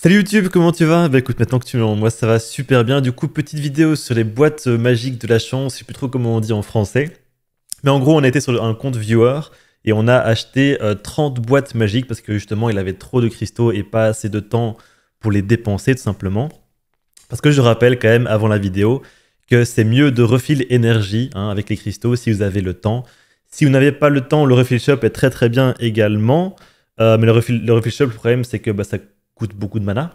Salut YouTube, comment tu vas Bah écoute, maintenant que tu me moi ça va super bien. Du coup, petite vidéo sur les boîtes euh, magiques de la chance, je sais plus trop comment on dit en français. Mais en gros, on était sur un compte viewer et on a acheté 30 euh, boîtes magiques parce que justement, il avait trop de cristaux et pas assez de temps pour les dépenser tout simplement. Parce que je rappelle quand même avant la vidéo que c'est mieux de refiler énergie hein, avec les cristaux si vous avez le temps. Si vous n'avez pas le temps, le refill shop est très très bien également. Euh, mais le refill, le shop, le problème c'est que bah, ça beaucoup de mana.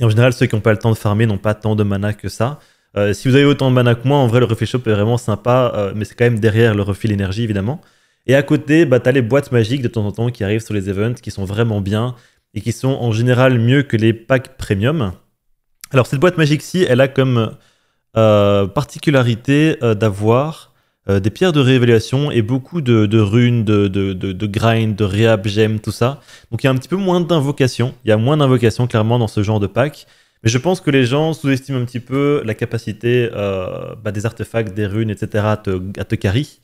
Et en général, ceux qui n'ont pas le temps de farmer n'ont pas tant de mana que ça. Euh, si vous avez autant de mana que moi, en vrai, le refill shop est vraiment sympa, euh, mais c'est quand même derrière le refill énergie, évidemment. Et à côté, bah, as les boîtes magiques de temps en temps qui arrivent sur les events, qui sont vraiment bien, et qui sont en général mieux que les packs premium. Alors, cette boîte magique-ci, elle a comme euh, particularité d'avoir euh, des pierres de réévaluation et beaucoup de, runes, de, de, de, grind, de gem, tout ça. Donc il y a un petit peu moins d'invocations. Il y a moins d'invocations clairement dans ce genre de pack. Mais je pense que les gens sous-estiment un petit peu la capacité euh, bah, des artefacts, des runes, etc. à te, à carry.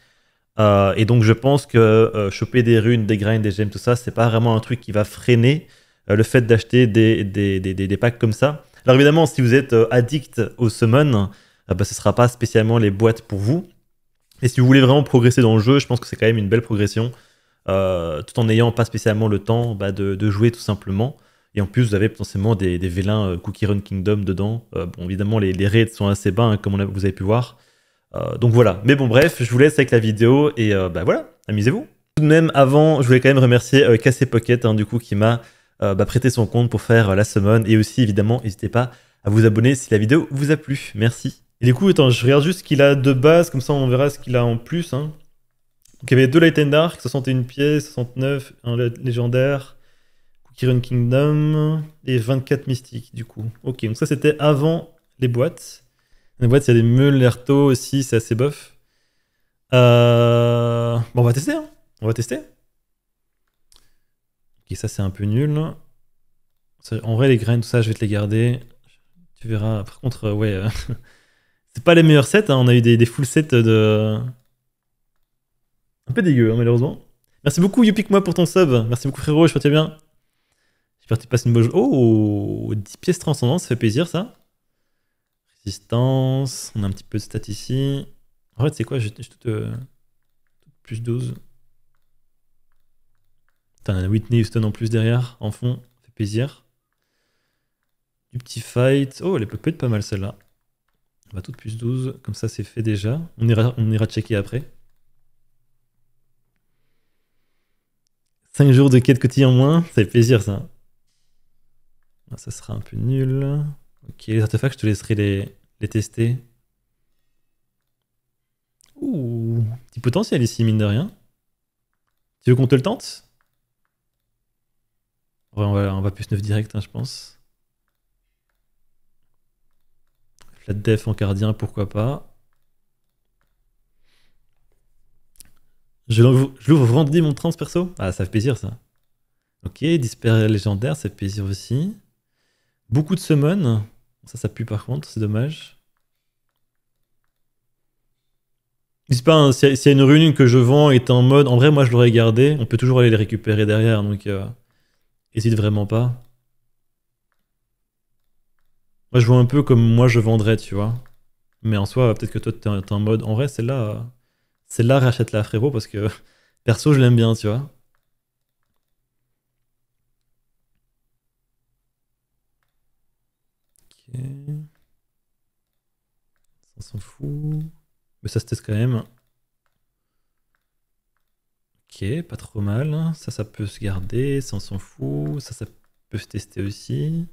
Euh, et donc je pense que choper des runes, des grinds, des gemmes, tout ça, c'est pas vraiment un truc qui va freiner le fait d'acheter des, des, packs comme ça. Alors évidemment, si vous êtes addict aux summon, bah, ce ne sera pas spécialement les boîtes pour vous. Et si vous voulez vraiment progresser dans le jeu, je pense que c'est quand même une belle progression, euh, tout en n'ayant pas spécialement le temps bah, de, jouer tout simplement. Et en plus, vous avez potentiellement des, vélins euh, Cookie Run Kingdom dedans. Euh, bon, évidemment, les, raids sont assez bas, hein, comme vous avez pu voir. donc voilà. Mais bon, bref, je vous laisse avec la vidéo et bah voilà, amusez-vous. Tout de même, avant, je voulais quand même remercier Cassé Pocket, hein, du coup, qui m'a bah, prêté son compte pour faire la semaine. Et aussi, évidemment, n'hésitez pas à vous abonner si la vidéo vous a plu. Merci. Et du coup, attends, je regarde juste ce qu'il a de base, comme ça on verra ce qu'il a en plus. Hein. Donc il y avait deux Light and Dark, 61 pièces, 69, un légendaire, Cookie Run Kingdom et 24 mystiques du coup. Ok, donc ça c'était avant les boîtes. les boîtes, il y a des meules, l'erto aussi, c'est assez bof. Euh... Bon, on va tester, hein. on va tester. Ok, ça c'est un peu nul. en vrai, les graines, tout ça, je vais te les garder. Tu verras. Par contre, ouais. Euh, C'est pas les meilleurs sets, hein. on a eu des, full sets de. Un peu dégueu, hein, malheureusement. Merci beaucoup, moi pour ton sub. Merci beaucoup, frérot, je te bien. J'espère que tu passes une bonne. Oh 10 pièces transcendantes, ça fait plaisir, ça. Résistance, on a un petit peu de stats ici. En fait, c'est quoi J'ai euh, tout plus 12. Putain, a Whitney Houston en plus derrière, en fond, ça fait plaisir. Du petit fight. Oh, elle peut être pas mal celle-là. On va tout plus 12, comme ça c'est fait déjà. On ira, on ira checker après. 5 jours de quête quotidien en moins, c'est plaisir ça. Ah, ça sera un peu nul. Ok, les artefacts, je te laisserai les, tester. Ouh, petit potentiel ici, mine de rien. Tu veux qu'on te le tente Ouais, on va, on va plus 9 direct, hein, je pense. La def en gardien, pourquoi pas. Je l'ouvre vendredi mon trans perso Ah, ça fait plaisir ça. Ok, Dispair légendaire, ça fait plaisir aussi. Beaucoup de summon. Ça, ça pue par contre, c'est dommage. C'est pas y a une rune que je vends est en mode, en vrai moi je l'aurais gardé, on peut toujours aller les récupérer derrière, donc euh, hésite vraiment pas. Moi, je vois un peu comme moi je vendrais, tu vois. Mais en soi, peut-être que toi, t'es en mode. En vrai, c'est là celle-là, rachète-la, frérot, parce que perso, je l'aime bien, tu vois. Ok. Ça s'en fout. Mais ça se teste quand même. Ok, pas trop mal. Hein. Ça, ça peut se garder. Ça, s'en fout. Ça, ça peut se tester aussi.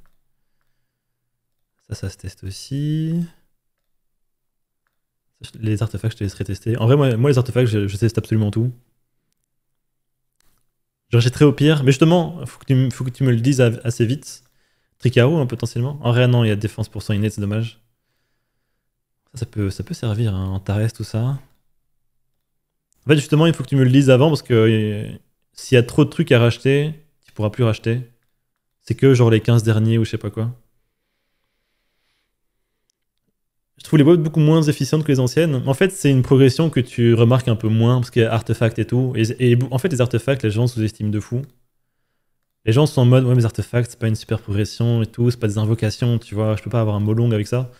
Ça, ça se teste aussi. Les artefacts, je te laisserai tester. En vrai, moi, les artefacts, je, teste absolument tout. J'achèterai au pire. Mais justement, faut faut que tu me le dises assez vite. Tricaro, hein, potentiellement. En vrai, non, il y a défense pour 100 innate, c'est dommage. Ça, peut, ça peut servir hein, en tout ça. En fait, justement, il faut que tu me le dises avant parce que euh, s'il y a trop de trucs à racheter, tu pourras plus racheter. C'est que genre les 15 derniers ou je sais pas quoi. Je trouve les boîtes beaucoup moins efficientes que les anciennes. En fait, c'est une progression que tu remarques un peu moins parce qu'il y a artefacts et tout. Et, en fait, les artefacts, les gens sous-estiment de fou. Les gens sont en mode, ouais, mes artefacts, c'est pas une super progression et tout, c'est pas des invocations, tu vois, je peux pas avoir un mot long avec ça.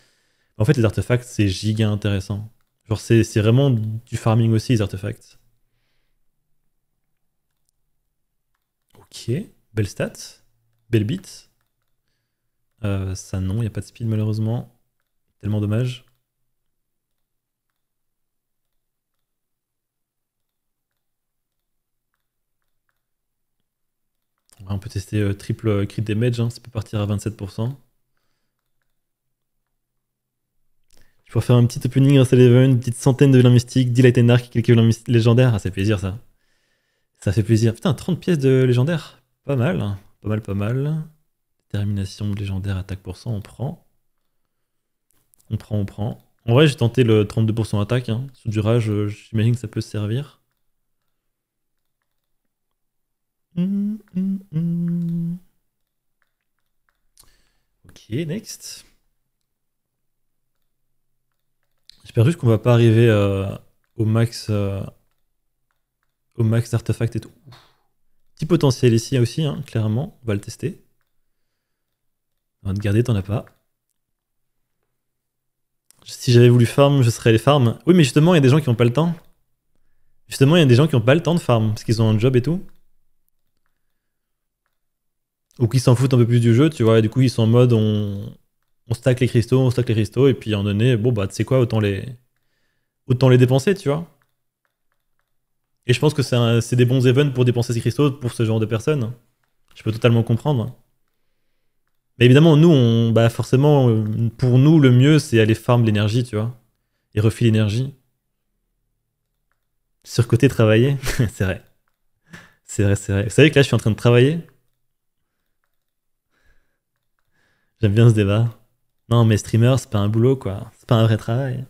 En fait, les artefacts, c'est giga intéressant. Genre, c'est vraiment du farming aussi, les artefacts. Ok, belle stat, belle beat. Euh, ça non, il n'y a pas de speed malheureusement. Tellement dommage. On peut tester euh, triple euh, crit damage, hein, ça peut partir à 27%. Je pourrais faire un petit opening à une petite centaine de vilains mystiques, 10 light and arc, quelques Vélins légendaires. c'est ah, plaisir ça. Ça fait plaisir. Putain, 30 pièces de légendaire. Pas mal. Hein. Pas mal, pas mal. Détermination légendaire, attaque pour cent, on prend. On prend, on prend. En vrai, j'ai tenté le 32% attaque. Hein. Sur du rage, euh, j'imagine que ça peut servir. Ok, next. J'espère juste qu'on va pas arriver euh, au max euh, au max d'artefacts et tout. Petit potentiel ici aussi, hein, clairement. On va le tester. On va te garder, t'en as pas. Si j'avais voulu farm, je serais les farm. Oui, mais justement, il y a des gens qui n'ont pas le temps. Justement, il y a des gens qui n'ont pas le temps de farm parce qu'ils ont un job et tout. Ou qui s'en foutent un peu plus du jeu, tu vois. Et du coup, ils sont en mode on, stack les cristaux, on stack les cristaux. Et puis, à un moment donné, bon, bah, tu sais quoi, autant les, autant les dépenser, tu vois. Et je pense que c'est des bons events pour dépenser ces cristaux pour ce genre de personnes. Je peux totalement comprendre. Mais évidemment, nous, on, bah forcément, euh, pour nous, le mieux, c'est aller farm l'énergie, tu vois. Et refiler l'énergie. côté travailler, c'est vrai. C'est vrai, c'est vrai. Vous savez que là, je suis en train de travailler. J'aime bien ce débat. Non, mais streamer, c'est pas un boulot, quoi. C'est pas un vrai travail.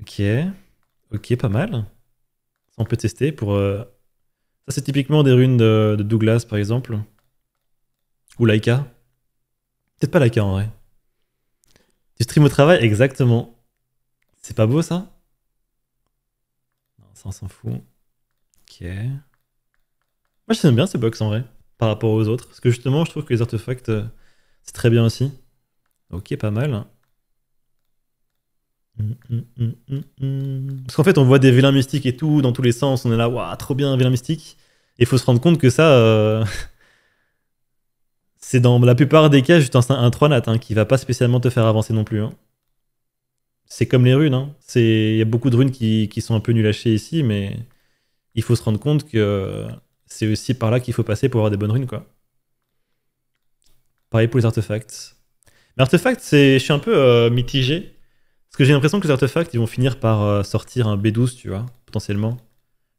Ok. Ok, pas mal. on peut tester pour... Euh, ça, c'est typiquement des runes de Douglas, par exemple. Ou Laika Peut-être pas Laika en vrai. Tu stream au travail Exactement. C'est pas beau ça Non, ça on s'en fout. Ok. Moi j'aime bien ces box en vrai, par rapport aux autres. Parce que justement, je trouve que les artefacts, euh, c'est très bien aussi. Ok, pas mal. Hum, hum, hum, Parce qu'en fait, on voit des vilains mystiques et tout, dans tous les sens. On est là, waouh, trop bien, un vilain mystique. Et il faut se rendre compte que ça. Euh, c'est dans la plupart des cas juste un, 3 nat hein, qui va pas spécialement te faire avancer non plus. Hein. C'est comme les runes. Hein. Il y a beaucoup de runes qui, sont un peu nul ici, mais il faut se rendre compte que c'est aussi par là qu'il faut passer pour avoir des bonnes runes. Quoi. Pareil pour les artefacts. Mais artefacts, je suis un peu euh, mitigé. Parce que j'ai l'impression que les artefacts, ils vont finir par euh, sortir un B12, tu vois, potentiellement.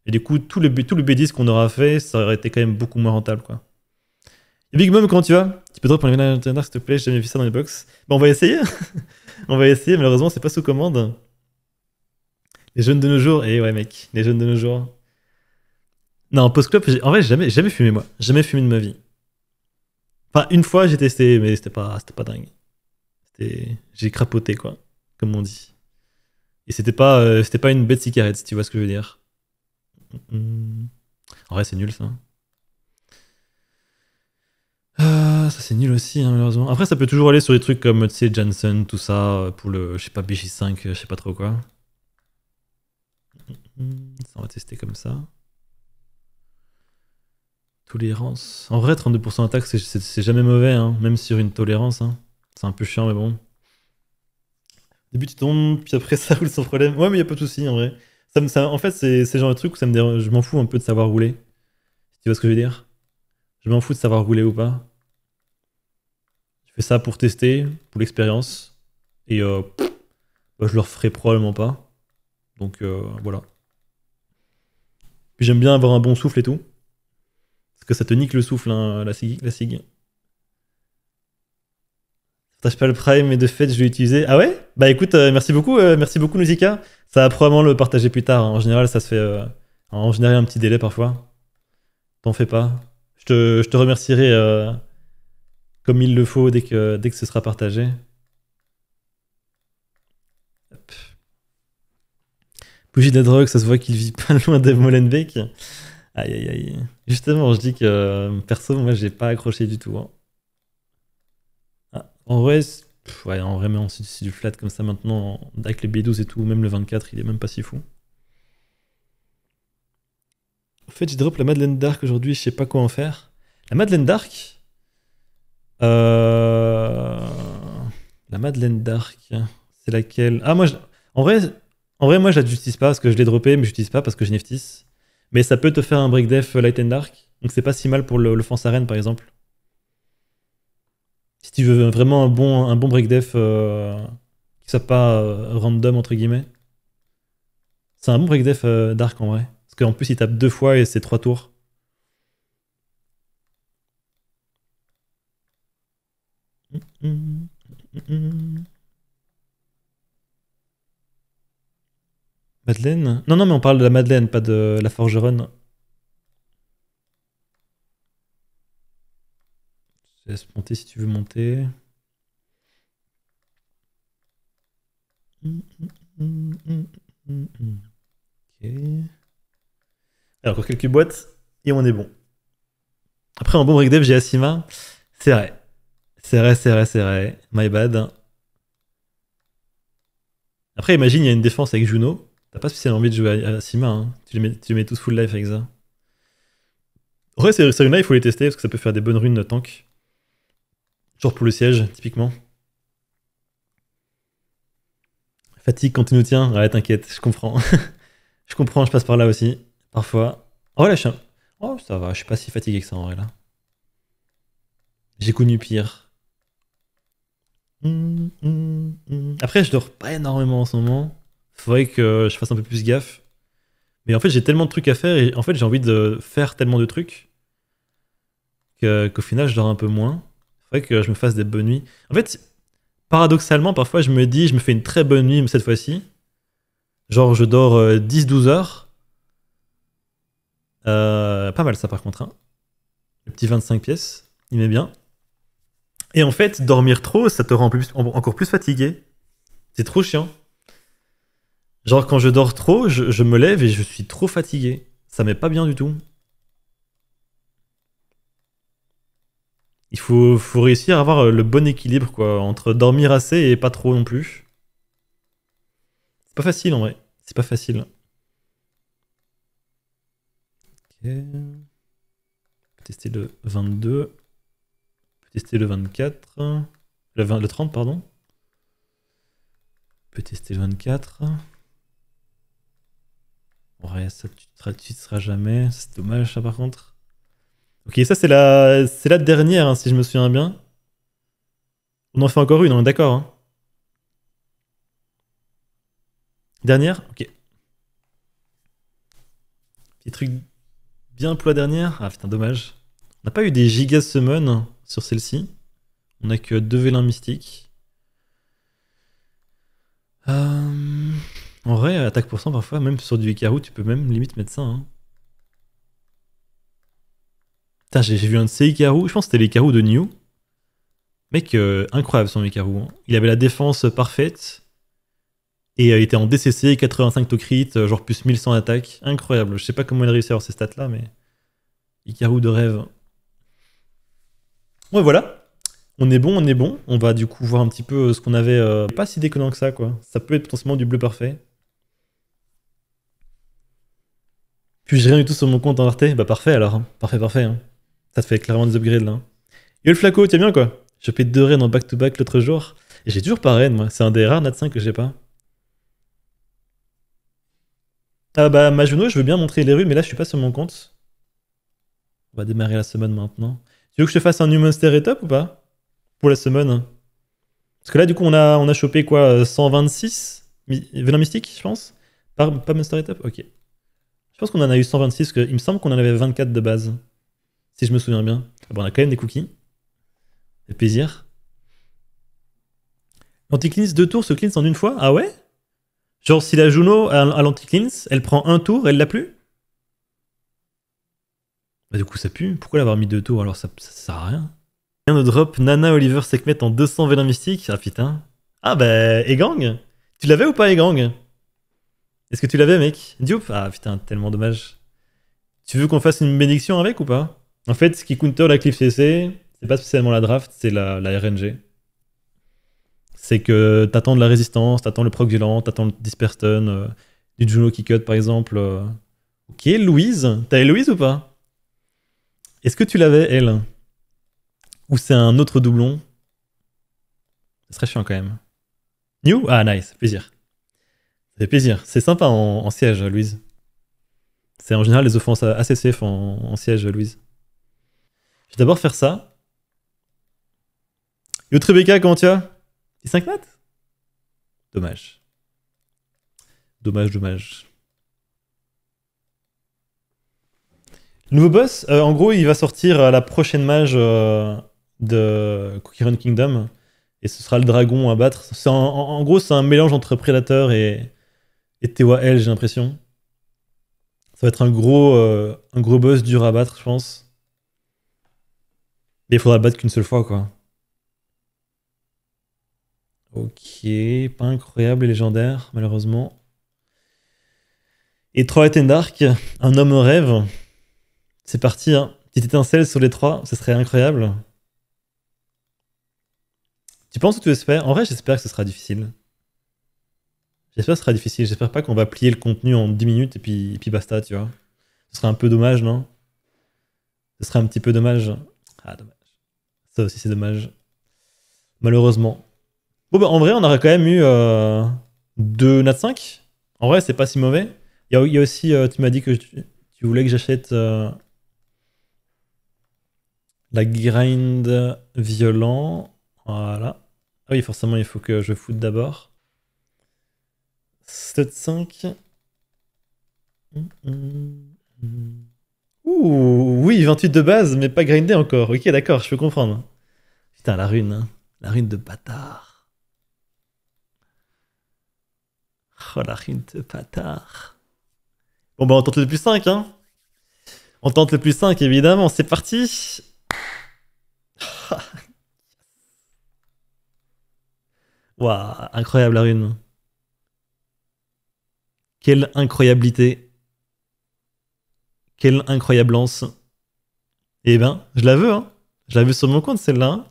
Et du coup, tout le, tout le B10 qu'on aura fait, ça aurait été quand même beaucoup moins rentable, quoi. Big Mom, comment tu vas Tu peux drop un à Thunder, s'il te plaît, j'ai jamais vu ça dans les box. Bon, on va essayer. on va essayer, malheureusement, c'est pas sous commande. Les jeunes de nos jours, et eh ouais, mec, les jeunes de nos jours. Non, post club, en vrai, j'ai jamais, jamais fumé, moi. Jamais fumé de ma vie. Enfin, une fois, j'ai testé, mais c'était pas, pas dingue. J'ai crapoté, quoi, comme on dit. Et c'était pas, euh, c'était pas une bête cigarette, si tu vois ce que je veux dire. En vrai, c'est nul, ça. Ah, ça c'est nul aussi, hein, malheureusement. Après, ça peut toujours aller sur des trucs comme, tu sais, Janssen, tout ça, euh, pour le, je sais pas, BJ5, euh, je sais pas trop quoi. Mm, ça, on va tester comme ça. Tolérance. En vrai, 32% d'attaque c'est jamais mauvais, hein, même sur une tolérance. Hein. C'est un peu chiant, mais bon. Début, tu tombes, puis après, ça roule sans problème. Ouais, mais y a pas de souci, en vrai. Ça ça, en fait, c'est le genre de truc où ça me Je m'en fous un peu de savoir rouler. Tu vois ce que je veux dire je m'en fous de savoir rouler ou pas. Je fais ça pour tester, pour l'expérience. Et euh, bah, je le referai probablement pas. Donc euh, voilà. j'aime bien avoir un bon souffle et tout. Parce que ça te nique le souffle, hein, la SIG. La pas le Prime, mais de fait, je l'ai utilisé. Ah ouais Bah écoute, euh, merci beaucoup, merci beaucoup, Nozika. Ça va probablement le partager plus tard. En général, ça se fait. en général, un petit délai parfois. T'en fais pas. Je te, remercierai euh, comme il le faut dès que, dès que ce sera partagé. Bougie de la drogue, ça se voit qu'il vit pas loin de Molenbeek. Aïe aïe aïe. Justement, je dis que euh, perso, moi j'ai pas accroché du tout. Hein. Ah, en vrai, en vrai, c'est du flat comme ça maintenant, avec les B12 et tout, même le 24, il est même pas si fou. En fait, j'ai drop la Madeleine Dark aujourd'hui, je sais pas quoi en faire. La Madeleine Dark, euh, La Madeleine Dark, c'est laquelle Ah, moi, en, vrai, en vrai, moi, je la pas parce que je l'ai droppé, mais je l'utilise pas parce que j'ai Neftis. Mais ça peut te faire un break def euh, Light and Dark, donc c'est pas si mal pour le, le France par exemple. Si tu veux vraiment un bon, un bon break def euh, qui soit pas random, entre guillemets. C'est un bon break def Dark, en vrai. Parce qu'en plus, il tape deux fois et c'est trois tours. Madeleine Non, non, mais on parle de la Madeleine, pas de la Forgeron. Tu laisse monter si tu veux monter. Ok. Alors, quelques boîtes et on est bon. Après, en bon break dev, j'ai Asima. C'est vrai. C'est vrai, c'est vrai, c'est vrai. My bad. Après, imagine, il y a une défense avec Juno. T'as pas spécialement envie de jouer à Asima. Hein. Tu, les mets, tous full life avec ça. En vrai, ces runes-là, il faut les tester parce que ça peut faire des bonnes runes de tank. Genre pour le siège, typiquement. Fatigue quand tu nous tiens. Ouais, t'inquiète, je comprends. je comprends, je passe par là aussi. Parfois. Oh là, oh, ça va, je suis pas si fatigué que ça en vrai là. J'ai connu pire. Après, je dors pas énormément en ce moment. Faudrait que je fasse un peu plus gaffe. Mais en fait, j'ai tellement de trucs à faire et en fait, j'ai envie de faire tellement de trucs qu'au final, je dors un peu moins. Faudrait que je me fasse des bonnes nuits. En fait, paradoxalement, parfois, je me dis, je me fais une très bonne nuit mais cette fois-ci. Genre, je dors 10-12 euh, heures euh, pas mal ça par contre. Hein. Le petit 25 pièces, il met bien. Et en fait, dormir trop, ça te rend plus, encore plus fatigué. C'est trop chiant. Genre quand je dors trop, je, me lève et je suis trop fatigué. Ça m'est pas bien du tout. Il faut, faut réussir à avoir euh, le bon équilibre quoi, entre dormir assez et pas trop non plus. C'est pas facile en vrai. C'est pas facile. Tester le 22. Tester le 24. Le, 20, le 30, pardon. On peut tester le 24. Ouais, ça tu ne te seras jamais. C'est dommage, ça par contre. Ok, ça c'est la, c'est la dernière, hein, si je me souviens bien. On en fait encore une, on est d'accord. Hein. Dernière Ok. Petit truc bien pour la dernière. Ah putain, dommage. On n'a pas eu des gigas summon sur celle-ci. On n'a que deux vélins mystiques. Euh, en vrai, attaque pour cent parfois, même sur du Ikaru, tu peux même limite mettre ça. Hein. Putain, j'ai vu un de ces Icarou. Je pense que c'était l'Ikaru de New. Mec, euh, incroyable son Ikaru. Hein. Il avait la défense parfaite. Et euh, il était en DCC, 85 to genre plus 1100 attaques. Incroyable. Je sais pas comment il réussit à avoir ces stats-là, mais. Ikaru de rêve. Ouais, voilà. On est bon, on est bon. On va du coup voir un petit peu euh, ce qu'on avait. Euh, pas si déconnant que ça, quoi. Ça peut être potentiellement du bleu parfait. Puis j'ai rien du tout sur mon compte en Arte. Bah parfait alors. Hein. Parfait, parfait. Hein. Ça te fait clairement des upgrades là. Et hein. le Flaco, tiens bien quoi. J'ai fait deux raids en back-to-back l'autre jour. Et j'ai toujours pas raid moi. C'est un des rares Nat 5 que j'ai pas. Ah bah, genou je veux bien montrer les rues, mais là, je suis pas sur mon compte. On va démarrer la semaine maintenant. Tu veux que je te fasse un new monster Top ou pas Pour la semaine Parce que là, du coup, on a, on a chopé quoi 126 euh, Venom Mystique, je pense Pas monster Top Ok. Je pense qu'on en a eu 126, que, il me semble qu'on en avait 24 de base. Si je me souviens bien. Ah bon, on a quand même des cookies. et plaisir lanti deux tours se cleanse en une fois Ah ouais Genre, si la Juno à lanti elle prend un tour, elle l'a plus Bah, du coup, ça pue. Pourquoi l'avoir mis deux tours alors ça, ça, sert à rien Rien de drop Nana Oliver Sekhmet en 200 Venom Mystique Ah putain. Ah bah, Egang Tu l'avais ou pas, Egang Est-ce que tu l'avais, mec Diop Ah putain, tellement dommage. Tu veux qu'on fasse une bénédiction avec ou pas En fait, ce qui counter la cliff CC, c'est pas spécialement la draft, c'est la, la RNG c'est que t'attends de la résistance, t'attends le proc violent, t'attends le disperton, euh, du Juno qui cut par exemple. Ok, euh, Louise, t'as Louise ou pas Est-ce que tu l'avais, elle Ou c'est un autre doublon Ce serait chiant quand même. New Ah, nice, plaisir. C'est plaisir. C'est sympa en, siège, Louise. C'est en général les offenses assez safe en, siège, Louise. Je vais d'abord faire ça. Yo Tribeca, comment tu as c'est 5 maths Dommage. Dommage, dommage. Le nouveau boss, euh, en gros, il va sortir à euh, la prochaine mage euh, de Cookie Run Kingdom. Et ce sera le dragon à battre. en, gros, c'est un mélange entre Predator et, et L, j'ai l'impression. Ça va être un gros, un gros boss dur à battre, je pense. Mais il faudra le battre qu'une seule fois, quoi. Ok, pas incroyable et légendaire, malheureusement. Et Troy and Dark, un homme rêve. C'est parti, hein. Petite étincelle sur les trois, ce serait incroyable. Tu penses que tu espères En vrai, j'espère que ce sera difficile. J'espère que ce sera difficile. J'espère pas qu'on va plier le contenu en 10 minutes et puis, et puis basta, tu vois. Ce serait un peu dommage, non Ce serait un petit peu dommage. Ah, dommage. Ça aussi, c'est dommage. Malheureusement. Bah, en vrai, on aurait quand même eu 2 euh, Nat 5. En vrai, c'est pas si mauvais. Il y, a, aussi, euh, tu m'as dit que tu, voulais que j'achète euh, la grind violent. Voilà. Ah oui, forcément, il faut que je foute d'abord. 7-5. Ouh, oui, 28 de base, mais pas grindé encore. Ok, d'accord, je peux comprendre. Putain, la rune, hein. La rune de bâtard. Oh la rune de patard. Bon bah on tente le plus 5 hein. On tente le plus 5 évidemment, c'est parti. Waouh, incroyable la rune. Quelle incroyabilité. Quelle incroyablance. Eh ben, je la veux, hein. Je la veux sur mon compte, celle-là. Hein.